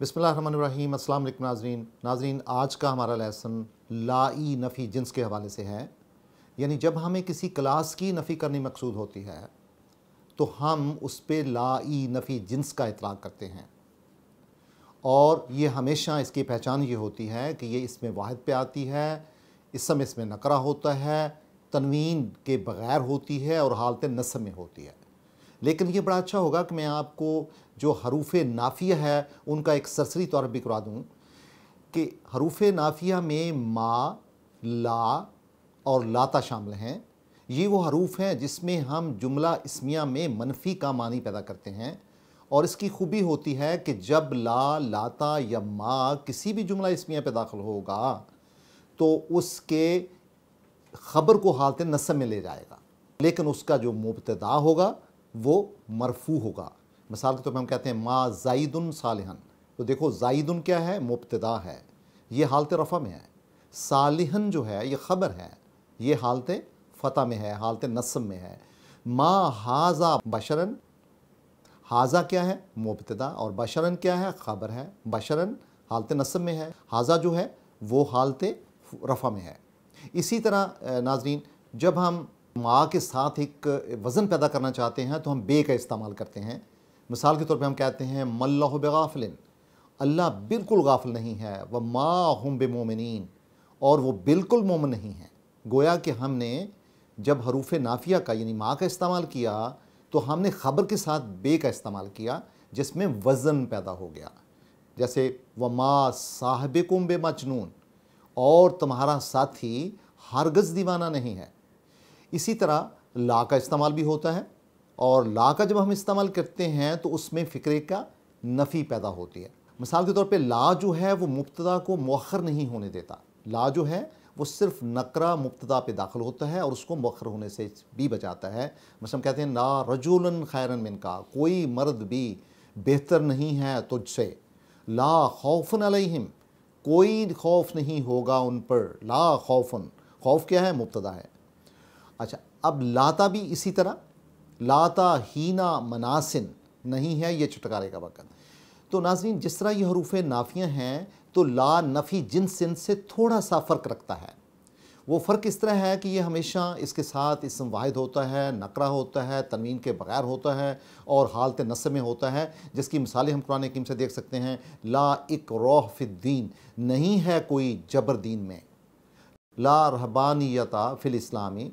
बसमीम नाजरीन नाजरीन आज का हमारा लेसन लाई नफ़ी जिन्स के हवाले से है यानी जब हमें किसी क्लास की नफ़ी करनी मकसूद होती है तो हम उस पर लाई नफ़ी जिन्स का इतलाक़ करते हैं और ये हमेशा इसकी पहचान ये होती है कि ये इसमें वाद पे आती है इस समय इसमें नकरा होता है तनवीन के बग़ैर होती है और हालत नसम में होती है लेकिन ये बड़ा अच्छा होगा कि मैं आपको जो हरूफ नाफिया है उनका एक सरसरी तौर पर करवा दूँ कि हरूफ नाफिया में मा ला और लाता शामिल हैं ये वो हरूफ हैं जिसमें हम जुमला इसमिया में मनफी का मानी पैदा करते हैं और इसकी खूबी होती है कि जब ला लाता या मा किसी भी जुमला इसमिया पे दाखिल होगा तो उसके ख़बर को हालत नसब में ले जाएगा लेकिन उसका जो मुबतदा होगा वो मरफू होगा मिसाल के तौर तो पर हम कहते हैं मा जाइदन सालहन तो देखो जाइदन क्या है मुबतदा है ये हालत रफ़ा में है सालहन जो है ये ख़बर है ये हालत फ़तह में है हालत नस्म में है माँ हाजा बशरन हाजा क्या है मुबतदा और बशरन क्या है ख़बर है बशरन हालत नस्म में है हाजा जो है वो हालत रफ़ा में है इसी तरह नाजरीन जब हम माँ के साथ एक वज़न पैदा करना चाहते हैं तो हम बे का इस्तेमाल करते हैं मिसाल के तौर पे हम कहते हैं मल्ला बेगाफिलिन अल्लाह बिल्कुल गाफिल नहीं है व माँ हम मोमिन और वो बिल्कुल मोमिन नहीं है गोया कि हमने जब हरूफ नाफिया का यानी माँ का इस्तेमाल किया तो हमने ख़बर के साथ बे का इस्तेमाल किया जिसमें वज़न पैदा हो गया जैसे व माँ साहब कुम बे मजनून और तुम्हारा साथी हरगज़ दीवाना नहीं है इसी तरह ला का इस्तेमाल भी होता है और ला का जब हम इस्तेमाल करते हैं तो उसमें फ़िक्रे का नफ़ी पैदा होती है मिसाल के तौर पे ला जो है वो मुबतदा को मौखर नहीं होने देता ला जो है वो सिर्फ नकरा मुबतदा पे दाखिल होता है और उसको मौखर होने से भी बचाता है मसलन कहते हैं ला रजुलन खैरन मिन का कोई मर्द भी बेहतर नहीं है तुझसे ला खौफन अलहिम कोई खौफ नहीं होगा उन पर ला खौफन खौफ क्या है मुबतदा है अच्छा अब लाता भी इसी तरह लाता हीना मनासिन नहीं है ये छुटकारे का वक़्त तो नाजरीन जिस तरह ये हरूफ नाफियाँ हैं तो ला नफ़ी जिन सिन से थोड़ा सा फ़र्क रखता है वो फ़र्क इस तरह है कि ये हमेशा इसके साथ इसम वाहिद होता है नकरा होता है तनवीन के बग़ैर होता है और हालत नस में होता है जिसकी मिसालें हम कुरान किम से देख सकते हैं ला इक रोहफ़ीन नहीं है कोई जबर दीन में ला रहबानियता फ़िल इस्लामी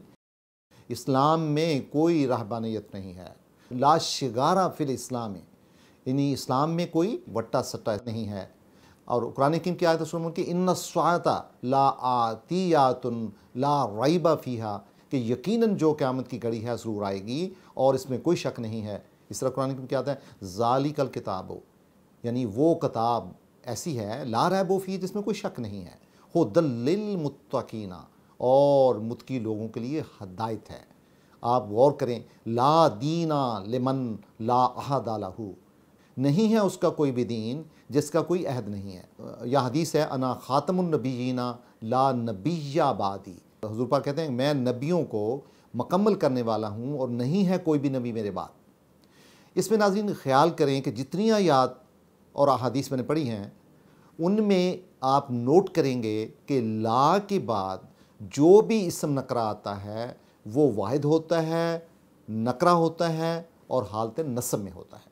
इस्लाम में कोई रहबानियत नहीं है ला शिगारा फिल इस्लाम यानी इस्लाम में कोई वट्टा सट्टा नहीं है और कुरान किम की आयत सुन कि इन स्वाता ला आतियातुन ला रईबा फ़ीहा कि यकीनन जो क़्यामत की घड़ी है ज़रूर आएगी और इसमें कोई शक नहीं है इस तरह कुरान किम क्या आता है जाली कल किताब हो यानी वो किताब ऐसी है ला रैबो फ़ी जिसमें कोई शक नहीं है हो दिल मुतकीना और मुतकी लोगों के लिए हदायत है आप गौर करें ला दीना लेमन ला अहदा लाहू नहीं है उसका कोई भी दीन जिसका कोई अहद नहीं है यह हदीस है अना ख़ातमनबीना ला नबीया बादी हजूर पा कहते हैं मैं नबियों को मकम्मल करने वाला हूँ और नहीं है कोई भी नबी मेरे बाद इसमें नाजीन ख्याल करें कि जितनी आयात और अदीस मैंने पढ़ी हैं उनमें आप नोट करेंगे कि ला के बाद जो भी इसम नकरा आता है वो वाहिद होता है नकरा होता है और हालत नसब में होता है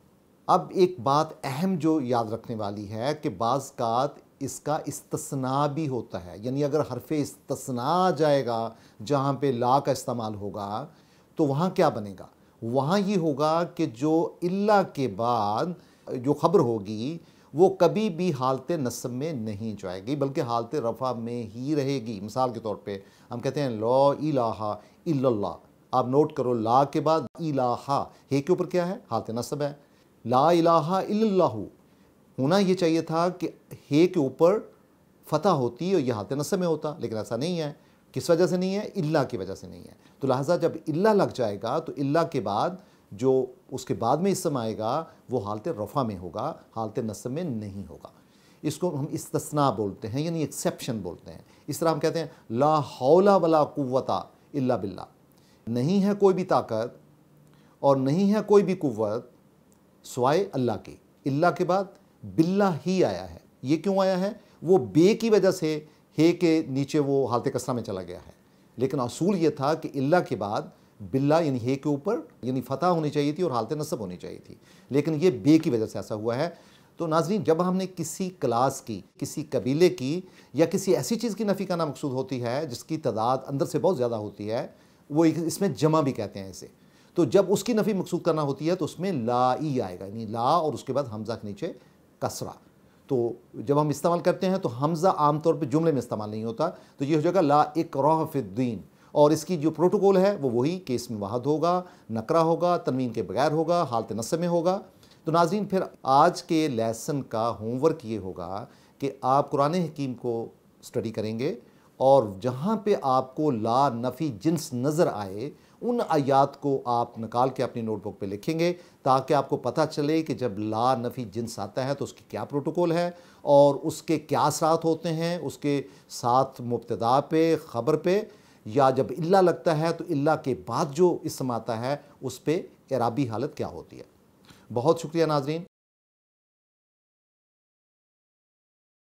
अब एक बात अहम जो याद रखने वाली है कि बाज़ात इसका इस्तना भी होता है यानी अगर हरफ इस्तना आ जाएगा जहाँ पे ला का इस्तेमाल होगा तो वहाँ क्या बनेगा वहाँ ये होगा कि जो इल्ला के बाद जो खबर होगी वो कभी भी हालत नस्ब में नहीं जाएगी बल्कि हालत रफ़ा में ही रहेगी मिसाल के तौर पे हम कहते हैं ला इलाहा इल्लल्लाह आप नोट करो ला के बाद इलाहा हे के ऊपर क्या है हालत नस्ब है ला इलाहा इल्लल्लाहु होना ये चाहिए था कि हे के ऊपर फतह होती और यह हालत नस्ब में होता लेकिन ऐसा नहीं है किस वजह से नहीं है इल्ला की वजह से नहीं है तो लहजा जब इल्ला लग जाएगा तो इल्ला के बाद जो उसके बाद में इस समय आएगा वो हालत रफ़ा में होगा हालत नस्म में नहीं होगा इसको हम इस्तना बोलते हैं यानी एक्सेप्शन बोलते हैं इस तरह हम कहते हैं ला हौला वला कुवता इल्ला बिल्ला नहीं है कोई भी ताकत और नहीं है कोई भी कुवत सवाए अल्लाह की इल्ला के बाद बिल्ला ही आया है ये क्यों आया है वो बे की वजह से हे के नीचे वो हालत कसरा में चला गया है लेकिन असूल ये था कि अल्लाह के बाद बिल्ला यानी हे के ऊपर यानी फतह होनी चाहिए थी और हालत नस्ब होनी चाहिए थी लेकिन ये बे की वजह से ऐसा हुआ है तो नाजरीन जब हमने किसी क्लास की किसी कबीले की या किसी ऐसी चीज़ की नफ़ी करना मकसूद होती है जिसकी तादाद अंदर से बहुत ज़्यादा होती है वो इसमें जमा भी कहते हैं इसे तो जब उसकी नफ़ी मकसूद करना होती है तो उसमें ला ई आएगा यानी ला और उसके बाद हमज़ा के नीचे कसरा तो जब हम इस्तेमाल करते हैं तो हमज़ा आमतौर पर जुमले में इस्तेमाल नहीं होता तो ये हो जाएगा ला इकराफ़िद्दीन और इसकी जो प्रोटोकॉल है वो वही केस में वाहद होगा नकरा होगा तनवीन के बगैर होगा हालत नस्ब में होगा तो नाजरीन फिर आज के लेसन का होमवर्क ये होगा कि आप कुरान हकीम को स्टडी करेंगे और जहाँ पे आपको ला नफ़ी जिन्स नज़र आए उन आयात को आप निकाल के अपनी नोटबुक पे लिखेंगे ताकि आपको पता चले कि जब ला नफ़ी जिन्स आता है तो उसकी क्या प्रोटोकॉल है और उसके क्या असरात होते हैं उसके साथ मुबतदा पे ख़बर पे या जब इल्ला लगता है तो इल्ला के बाद जो इसम आता है उस पर एराबी हालत क्या होती है बहुत शुक्रिया नाजरीन